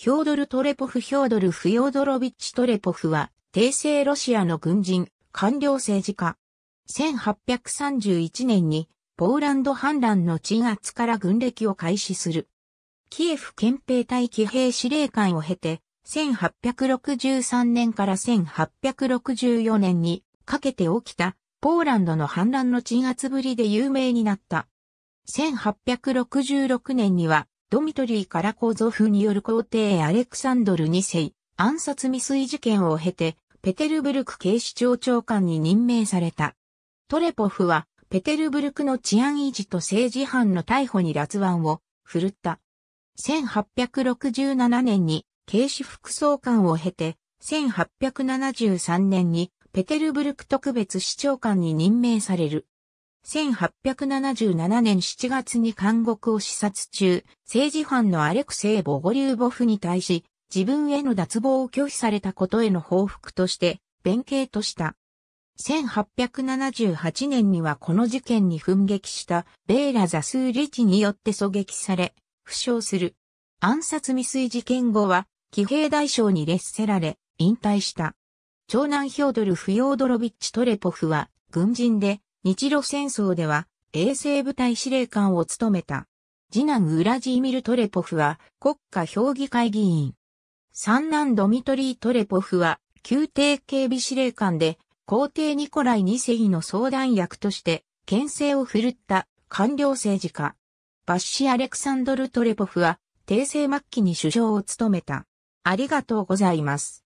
ヒョードル・トレポフ・ヒョードル・フヨードロビッチ・トレポフは、帝政ロシアの軍人、官僚政治家。1831年に、ポーランド反乱の鎮圧から軍歴を開始する。キエフ憲兵隊騎兵司令官を経て、1863年から1864年にかけて起きたポーランドの反乱の鎮圧ぶりで有名になった。1866年にはドミトリー・カラコゾフによる皇帝アレクサンドル2世、暗殺未遂事件を経て、ペテルブルク警視庁長官に任命された。トレポフは、ペテルブルクの治安維持と政治犯の逮捕に辣腕を振るった。1867年に警視副総監を経て、1873年にペテルブルク特別市長官に任命される。1877年7月に監獄を視察中、政治犯のアレクセイ・ボゴリューボフに対し、自分への脱帽を拒否されたことへの報復として、弁慶とした。1878年にはこの事件に奮撃したベーラ・ザスーリチによって狙撃され、負傷する。暗殺未遂事件後は、騎兵大将に列せられ、引退した。長男ヒョードル・フヨードロビッチ・トレポフは、軍人で、日露戦争では衛星部隊司令官を務めた。次男ウラジーミル・トレポフは国家評議会議員。三男ドミトリー・トレポフは宮廷警備司令官で皇帝ニコライ二世の相談役として牽制を振るった官僚政治家。バッシアレクサンドル・トレポフは、帝政末期に首相を務めた。ありがとうございます。